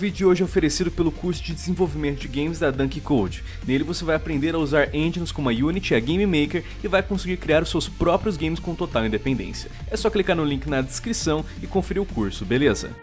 O vídeo de hoje é oferecido pelo curso de desenvolvimento de games da Dunk Code. Nele você vai aprender a usar engines como a Unity e a Game Maker e vai conseguir criar os seus próprios games com total independência. É só clicar no link na descrição e conferir o curso, beleza?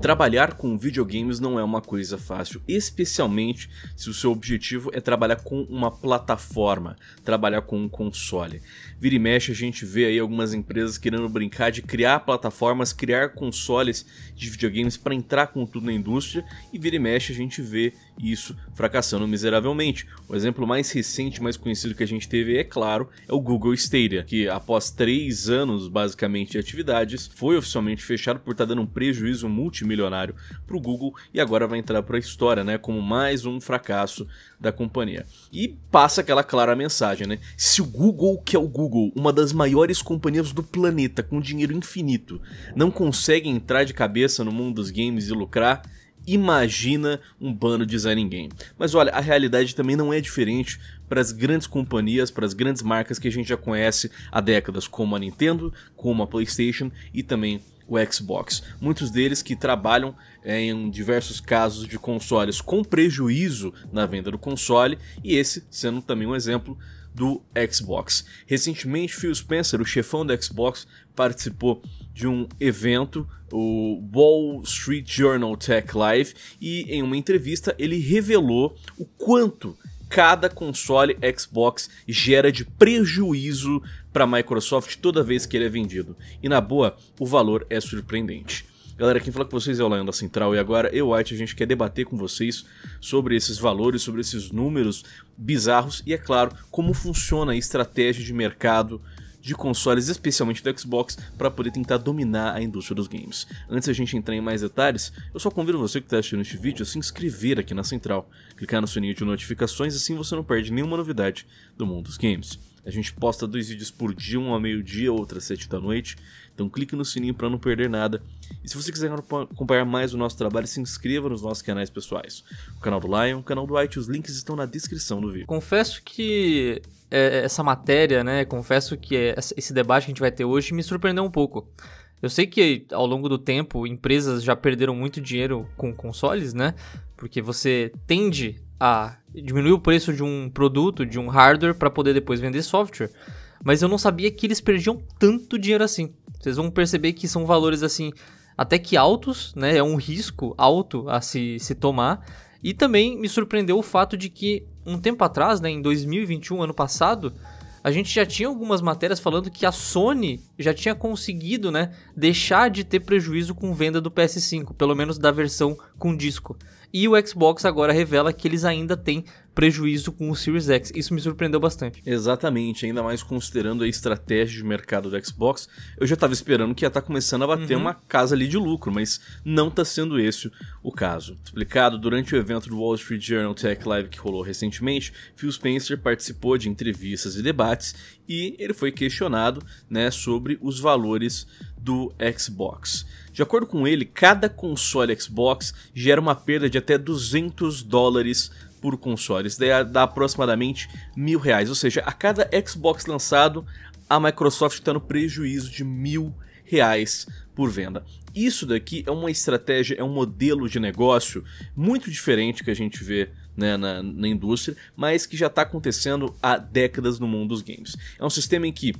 Trabalhar com videogames não é uma coisa fácil, especialmente se o seu objetivo é trabalhar com uma plataforma, trabalhar com um console. Vira e mexe, a gente vê aí algumas empresas querendo brincar de criar plataformas, criar consoles de videogames para entrar com tudo na indústria, e vira e mexe, a gente vê isso fracassando miseravelmente. O exemplo mais recente, mais conhecido que a gente teve, é claro, é o Google Stadia, que após três anos basicamente de atividades, foi oficialmente fechado por estar tá dando um prejuízo multimilionário para o Google e agora vai entrar para a história, né, como mais um fracasso da companhia. E passa aquela clara mensagem, né? Se o Google que é o Google Google, uma das maiores companhias do planeta com dinheiro infinito, não consegue entrar de cabeça no mundo dos games e lucrar, imagina um bando de Zen game. Mas olha, a realidade também não é diferente para as grandes companhias, para as grandes marcas que a gente já conhece há décadas, como a Nintendo, como a PlayStation e também o Xbox. Muitos deles que trabalham eh, em diversos casos de consoles com prejuízo na venda do console, e esse sendo também um exemplo do Xbox. Recentemente, Phil Spencer, o chefão do Xbox, participou de um evento, o Wall Street Journal Tech Live, e em uma entrevista ele revelou o quanto cada console Xbox gera de prejuízo para a Microsoft toda vez que ele é vendido. E na boa, o valor é surpreendente. Galera, quem fala com vocês é o Lion da Central e agora eu, White, a gente quer debater com vocês sobre esses valores, sobre esses números bizarros e, é claro, como funciona a estratégia de mercado de consoles, especialmente do Xbox, para poder tentar dominar a indústria dos games. Antes a gente entrar em mais detalhes, eu só convido você que está assistindo este vídeo a se inscrever aqui na Central, clicar no sininho de notificações, assim você não perde nenhuma novidade do mundo dos games. A gente posta dois vídeos por dia, um ao meio-dia, outro às sete da noite. Então clique no sininho para não perder nada. E se você quiser acompanhar mais o nosso trabalho, se inscreva nos nossos canais pessoais. O canal do Lion, o canal do White, os links estão na descrição do vídeo. Confesso que é, essa matéria, né? Confesso que é, esse debate que a gente vai ter hoje me surpreendeu um pouco. Eu sei que ao longo do tempo empresas já perderam muito dinheiro com consoles, né? Porque você tende a diminuir o preço de um produto, de um hardware, para poder depois vender software. Mas eu não sabia que eles perdiam tanto dinheiro assim. Vocês vão perceber que são valores assim até que altos, né? É um risco alto a se, se tomar. E também me surpreendeu o fato de que um tempo atrás, né, em 2021, ano passado, a gente já tinha algumas matérias falando que a Sony já tinha conseguido, né, deixar de ter prejuízo com venda do PS5, pelo menos da versão com disco. E o Xbox agora revela que eles ainda têm prejuízo com o Series X. Isso me surpreendeu bastante. Exatamente, ainda mais considerando a estratégia de mercado do Xbox, eu já estava esperando que ia estar tá começando a bater uhum. uma casa ali de lucro, mas não está sendo esse o caso. Explicado, durante o evento do Wall Street Journal Tech Live que rolou recentemente, Phil Spencer participou de entrevistas e debates e ele foi questionado né, sobre os valores do Xbox. De acordo com ele, cada console Xbox gera uma perda de até 200 dólares por console. Isso daí dá aproximadamente mil reais. Ou seja, a cada Xbox lançado, a Microsoft está no prejuízo de mil reais por venda. Isso daqui é uma estratégia, é um modelo de negócio muito diferente que a gente vê né, na, na indústria, mas que já está acontecendo há décadas no mundo dos games. É um sistema em que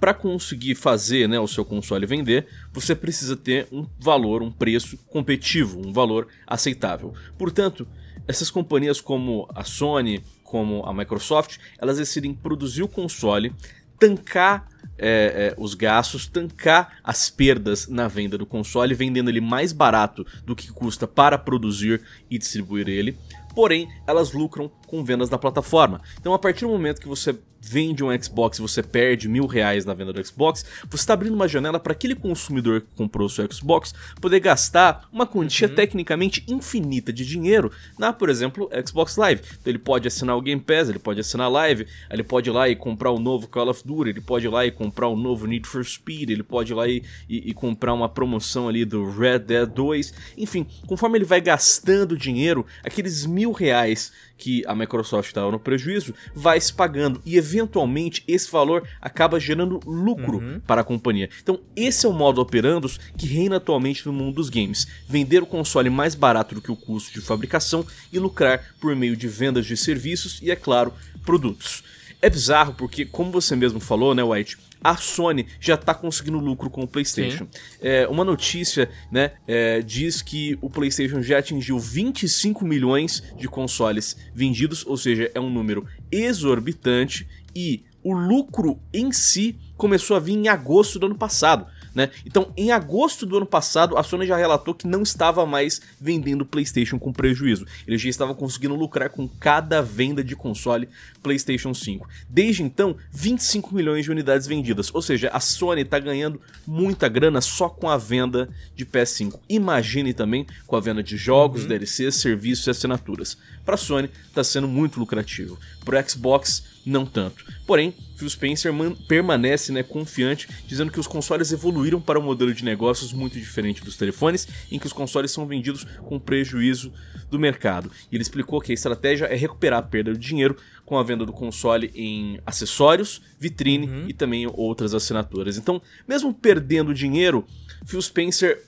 para conseguir fazer né, o seu console vender, você precisa ter um valor, um preço competitivo, um valor aceitável. Portanto, essas companhias como a Sony, como a Microsoft, elas decidem produzir o console, tancar é, é, os gastos, tancar as perdas na venda do console, vendendo ele mais barato do que custa para produzir e distribuir ele. Porém, elas lucram com vendas da plataforma. Então, a partir do momento que você vende um Xbox e você perde mil reais na venda do Xbox, você está abrindo uma janela para aquele consumidor que comprou o seu Xbox poder gastar uma quantia uhum. tecnicamente infinita de dinheiro na, por exemplo, Xbox Live. Então ele pode assinar o Game Pass, ele pode assinar a Live, ele pode ir lá e comprar o novo Call of Duty, ele pode ir lá e comprar o novo Need for Speed, ele pode ir lá e, e, e comprar uma promoção ali do Red Dead 2. Enfim, conforme ele vai gastando dinheiro, aqueles mil reais que a Microsoft estava no prejuízo, vai se pagando e eventualmente esse valor acaba gerando lucro uhum. para a companhia. Então, esse é o modo operandos que reina atualmente no mundo dos games: vender o console mais barato do que o custo de fabricação e lucrar por meio de vendas de serviços e, é claro, produtos. É bizarro porque, como você mesmo falou, né, White? a Sony já está conseguindo lucro com o PlayStation. É, uma notícia né, é, diz que o PlayStation já atingiu 25 milhões de consoles vendidos, ou seja, é um número exorbitante e o lucro em si começou a vir em agosto do ano passado né? Então, em agosto do ano passado, a Sony já relatou que não estava mais vendendo PlayStation com prejuízo. Eles já estavam conseguindo lucrar com cada venda de console PlayStation 5. Desde então, 25 milhões de unidades vendidas, ou seja, a Sony está ganhando muita grana só com a venda de PS5. Imagine também com a venda de jogos, uhum. DLCs, serviços e assinaturas. Para a Sony, está sendo muito lucrativo. Para o Xbox, não tanto. Porém, Phil Spencer permanece né, confiante, dizendo que os consoles evoluíram para um modelo de negócios muito diferente dos telefones, em que os consoles são vendidos com prejuízo do mercado. E ele explicou que a estratégia é recuperar a perda de dinheiro com a venda do console em acessórios, vitrine uhum. e também outras assinaturas. Então, mesmo perdendo dinheiro, Phil Spencer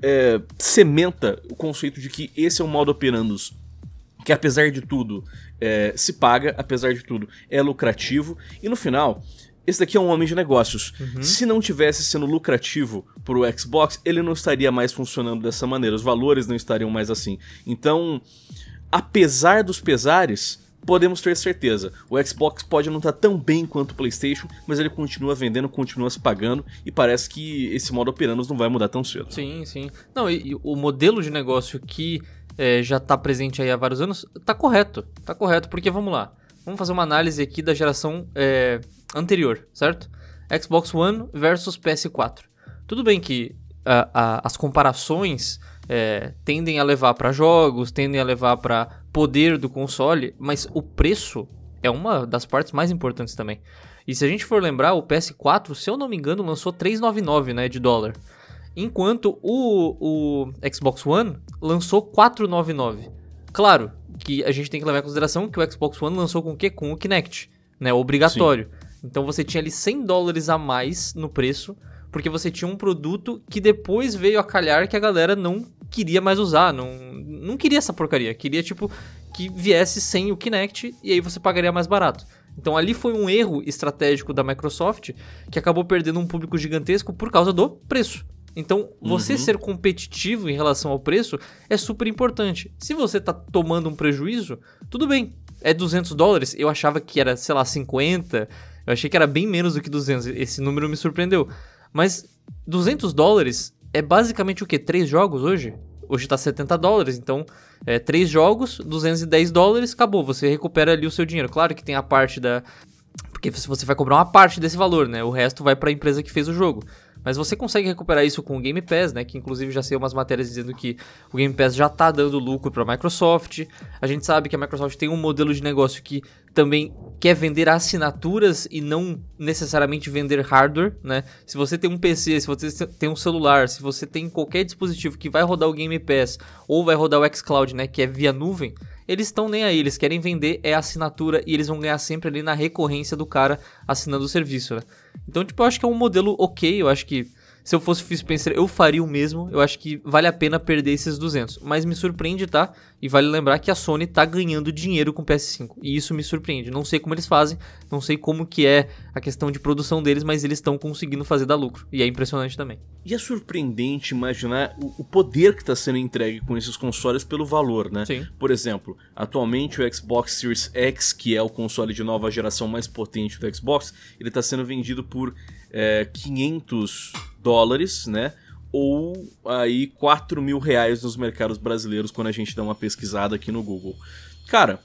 é, sementa o conceito de que esse é o modo operandos que apesar de tudo é, se paga, apesar de tudo é lucrativo, e no final. Esse daqui é um homem de negócios. Uhum. Se não tivesse sendo lucrativo pro Xbox, ele não estaria mais funcionando dessa maneira. Os valores não estariam mais assim. Então, apesar dos pesares, podemos ter certeza. O Xbox pode não estar tá tão bem quanto o PlayStation, mas ele continua vendendo, continua se pagando e parece que esse modo operando não vai mudar tão cedo. Sim, sim. Não, e, e o modelo de negócio que é, já está presente aí há vários anos, tá correto, tá correto, porque vamos lá, vamos fazer uma análise aqui da geração é, anterior, certo? Xbox One versus PS4. Tudo bem que a, a, as comparações é, tendem a levar para jogos, tendem a levar para poder do console, mas o preço é uma das partes mais importantes também. E se a gente for lembrar, o PS4, se eu não me engano, lançou 3,99 né, de dólar. Enquanto o, o Xbox One lançou 499. Claro que a gente tem que levar em consideração que o Xbox One lançou com o quê? Com o Kinect, né? Obrigatório. Sim. Então você tinha ali 100 dólares a mais no preço, porque você tinha um produto que depois veio a calhar que a galera não queria mais usar, não, não queria essa porcaria, queria tipo que viesse sem o Kinect e aí você pagaria mais barato. Então ali foi um erro estratégico da Microsoft que acabou perdendo um público gigantesco por causa do preço. Então, você uhum. ser competitivo em relação ao preço é super importante. Se você está tomando um prejuízo, tudo bem. É 200 dólares, eu achava que era, sei lá, 50. Eu achei que era bem menos do que 200. Esse número me surpreendeu. Mas 200 dólares é basicamente o quê? Três jogos hoje? Hoje tá 70 dólares, então é, três jogos, 210 dólares, acabou. Você recupera ali o seu dinheiro. Claro que tem a parte da. Porque você vai comprar uma parte desse valor, né? O resto vai para a empresa que fez o jogo. Mas você consegue recuperar isso com o Game Pass, né? Que inclusive já saiu umas matérias dizendo que o Game Pass já tá dando lucro para a Microsoft. A gente sabe que a Microsoft tem um modelo de negócio que também quer vender assinaturas e não necessariamente vender hardware, né? Se você tem um PC, se você tem um celular, se você tem qualquer dispositivo que vai rodar o Game Pass ou vai rodar o xCloud, né, que é via nuvem, eles estão nem aí, eles querem vender é assinatura e eles vão ganhar sempre ali na recorrência do cara assinando o serviço, né? Então, tipo, eu acho que é um modelo OK, eu acho que se eu fosse Fispencer, eu faria o mesmo. Eu acho que vale a pena perder esses 200. Mas me surpreende, tá? E vale lembrar que a Sony tá ganhando dinheiro com o PS5. E isso me surpreende. Não sei como eles fazem, não sei como que é a questão de produção deles, mas eles estão conseguindo fazer dar lucro. E é impressionante também. E é surpreendente imaginar o, o poder que está sendo entregue com esses consoles pelo valor, né? Sim. Por exemplo, atualmente o Xbox Series X, que é o console de nova geração mais potente do Xbox, ele está sendo vendido por é, eh, 500 dólares, né? Ou aí 4 mil reais nos mercados brasileiros quando a gente dá uma pesquisada aqui no Google. Cara,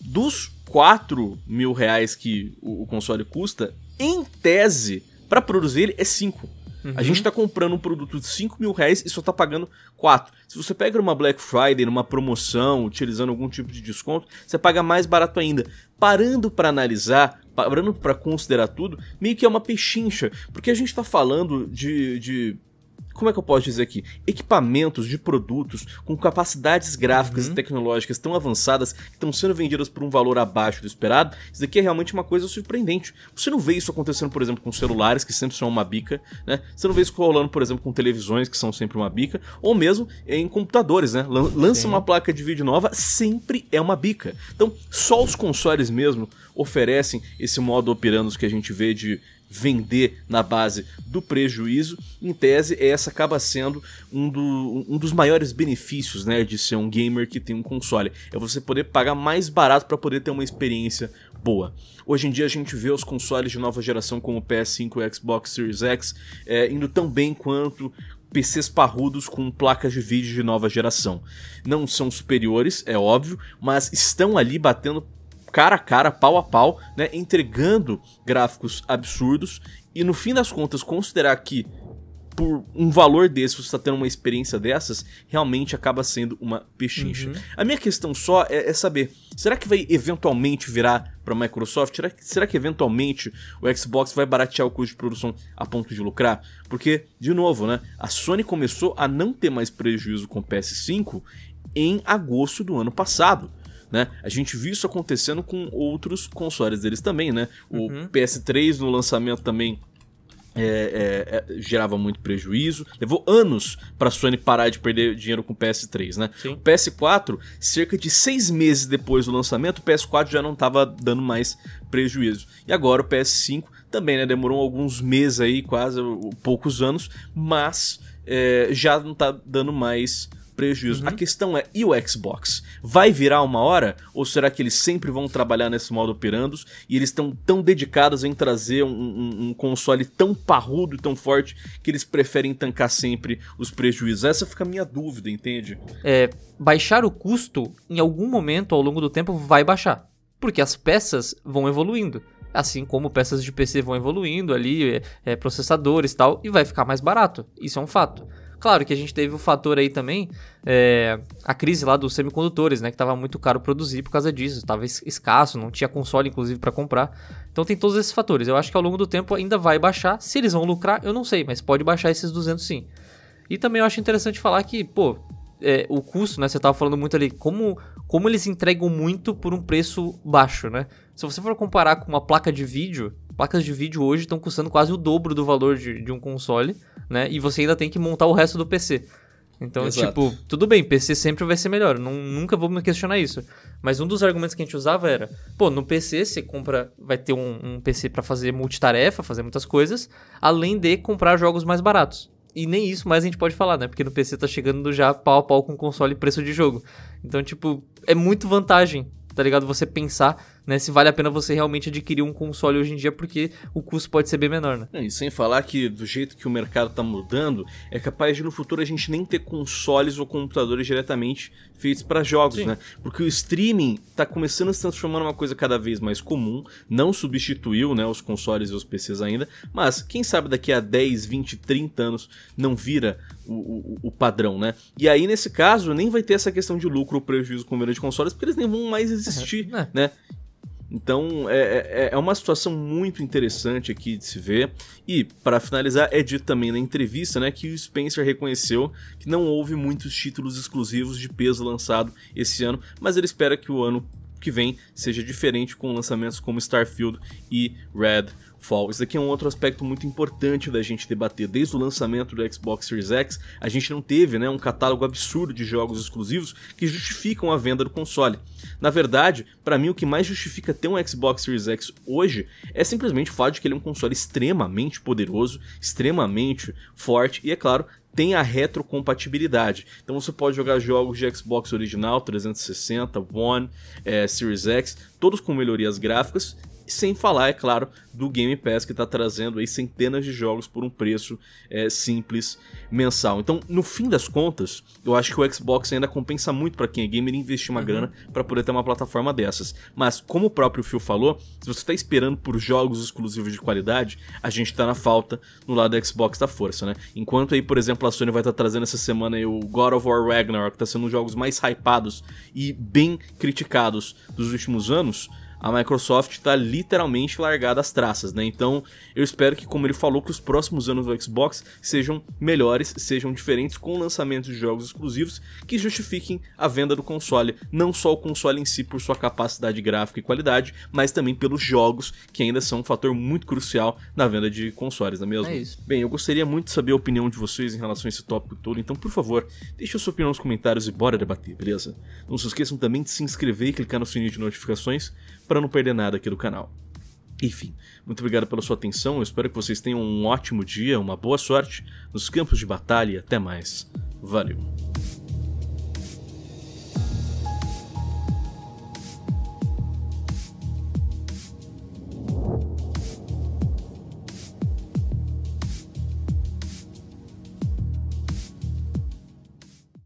dos 4 mil reais que o, console custa, em tese, para produzir ele é 5. Uhum. A gente está uhum. comprando um produto de 5 mil reais e só está pagando 4. Se você pega uma Black Friday, numa promoção, utilizando algum tipo de desconto, você paga mais barato ainda. Parando para analisar, parando para considerar tudo, meio que é uma pechincha, porque a gente está falando de, de como é que eu posso dizer aqui? Equipamentos de produtos com capacidades gráficas uhum. e tecnológicas tão avançadas que estão sendo vendidas por um valor abaixo do esperado, isso daqui é realmente uma coisa surpreendente. Você não vê isso acontecendo, por exemplo, com celulares, que sempre são uma bica, né? Você não vê isso rolando, por exemplo, com televisões, que são sempre uma bica, ou mesmo em computadores, né? Lança Sim. uma placa de vídeo nova, sempre é uma bica. Então, só os consoles mesmo oferecem esse modo operando que a gente vê de vender na base do prejuízo, em tese, essa acaba sendo um, do, um dos maiores benefícios né, de ser um gamer que tem um console. É você poder pagar mais barato para poder ter uma experiência boa. Hoje em dia a gente vê os consoles de nova geração como o PS5 e o Xbox Series X é, indo tão bem quanto PCs parrudos com placas de vídeo de nova geração. Não são superiores, é óbvio, mas estão ali batendo cara a cara, pau a pau, né, entregando gráficos absurdos e no fim das contas considerar que por um valor desse você está tendo uma experiência dessas, realmente acaba sendo uma pechincha. Uhum. A minha questão só é, é, saber, será que vai eventualmente virar para a Microsoft? Será que, será que eventualmente o Xbox vai baratear o custo de produção a ponto de lucrar? Porque, de novo, né, a Sony começou a não ter mais prejuízo com o PS5 em agosto do ano passado né? A gente viu isso acontecendo com outros consoles deles também, né? O uhum. PS3 no lançamento também é, é, é, gerava muito prejuízo. Levou anos para a Sony parar de perder dinheiro com o PS3, né? Sim. O PS4, cerca de seis meses depois do lançamento, o PS4 já não estava dando mais prejuízo. E agora o PS5 também, né? Demorou alguns meses aí, quase poucos anos, mas é, já não está dando mais prejuízo. Uhum. A questão é, e o Xbox? Vai virar uma hora? Ou será que eles sempre vão trabalhar nesse modo operandos e eles estão tão dedicados em trazer um, um, um console tão parrudo e tão forte que eles preferem tancar sempre os prejuízos? Essa fica a minha dúvida, entende? É, baixar o custo, em algum momento ao longo do tempo, vai baixar. Porque as peças vão evoluindo assim como peças de PC vão evoluindo ali, é, é, processadores e tal, e vai ficar mais barato. Isso é um fato. Claro que a gente teve o fator aí também, é, a crise lá dos semicondutores, né? Que tava muito caro produzir por causa disso, tava escasso, não tinha console, inclusive, para comprar. Então tem todos esses fatores. Eu acho que ao longo do tempo ainda vai baixar. Se eles vão lucrar, eu não sei, mas pode baixar esses 200 sim. E também eu acho interessante falar que, pô, é, o custo, né? Você tava falando muito ali, como, como eles entregam muito por um preço baixo, né? Se você for comparar com uma placa de vídeo, placas de vídeo hoje estão custando quase o dobro do valor de, de um console, né? E você ainda tem que montar o resto do PC. Então, Exato. tipo, tudo bem, PC sempre vai ser melhor, não, nunca vou me questionar isso. Mas um dos argumentos que a gente usava era, pô, no PC você compra, vai ter um, um PC para fazer multitarefa, fazer muitas coisas, além de comprar jogos mais baratos. E nem isso mais a gente pode falar, né? Porque no PC tá chegando já pau a pau com console e preço de jogo. Então, tipo, é muito vantagem, tá ligado? Você pensar né? Se vale a pena você realmente adquirir um console hoje em dia, porque o custo pode ser bem menor, né? e sem falar que do jeito que o mercado tá mudando, é capaz de no futuro a gente nem ter consoles ou computadores diretamente feitos para jogos, Sim. né? Porque o streaming tá começando a se transformar numa coisa cada vez mais comum, não substituiu, né, os consoles e os PCs ainda, mas quem sabe daqui a 10, 20, 30 anos não vira o, o, o padrão, né? E aí, nesse caso, nem vai ter essa questão de lucro ou prejuízo com venda de consoles, porque eles nem vão mais existir, é. né? Então é, é, é, é, uma situação muito interessante aqui de se ver. E, para finalizar, é dito também na entrevista né, que o Spencer reconheceu que não houve muitos títulos exclusivos de peso lançado esse ano, mas ele espera que o ano que vem seja diferente com lançamentos como Starfield e Redfall. Isso aqui é um outro aspecto muito importante da gente debater. Desde o lançamento do Xbox Series X, a gente não teve né, um catálogo absurdo de jogos exclusivos que justificam a venda do console. Na verdade, para mim o que mais justifica ter um Xbox Series X hoje é simplesmente o fato de que ele é um console extremamente poderoso, extremamente forte e, é claro, tem a retrocompatibilidade. Então você pode jogar jogos de Xbox original, 360, One, é, Series X, todos com melhorias gráficas sem falar, é claro, do Game Pass que está trazendo aí centenas de jogos por um preço é, simples mensal. Então, no fim das contas, eu acho que o Xbox ainda compensa muito para quem é gamer investir uma uhum. grana para poder ter uma plataforma dessas. Mas, como o próprio Phil falou, se você está esperando por jogos exclusivos de qualidade, a gente está na falta no lado do Xbox da força, né? Enquanto aí, por exemplo, a Sony vai estar tá trazendo essa semana aí o God of War Ragnarok, que está sendo um dos jogos mais hypados e bem criticados dos últimos anos a Microsoft está literalmente largada às traças, né? Então, eu espero que, como ele falou, que os próximos anos do Xbox sejam melhores, sejam diferentes, com lançamentos de jogos exclusivos que justifiquem a venda do console. Não só o console em si por sua capacidade gráfica e qualidade, mas também pelos jogos, que ainda são um fator muito crucial na venda de consoles, não é mesmo? É isso. Bem, eu gostaria muito de saber a opinião de vocês em relação a esse tópico todo, então, por favor, deixe a sua opinião nos comentários e bora debater, beleza? Não se esqueçam também de se inscrever e clicar no sininho de notificações para não perder nada aqui do canal. Enfim, muito obrigado pela sua atenção, eu espero que vocês tenham um ótimo dia, uma boa sorte nos campos de batalha e até mais. Valeu!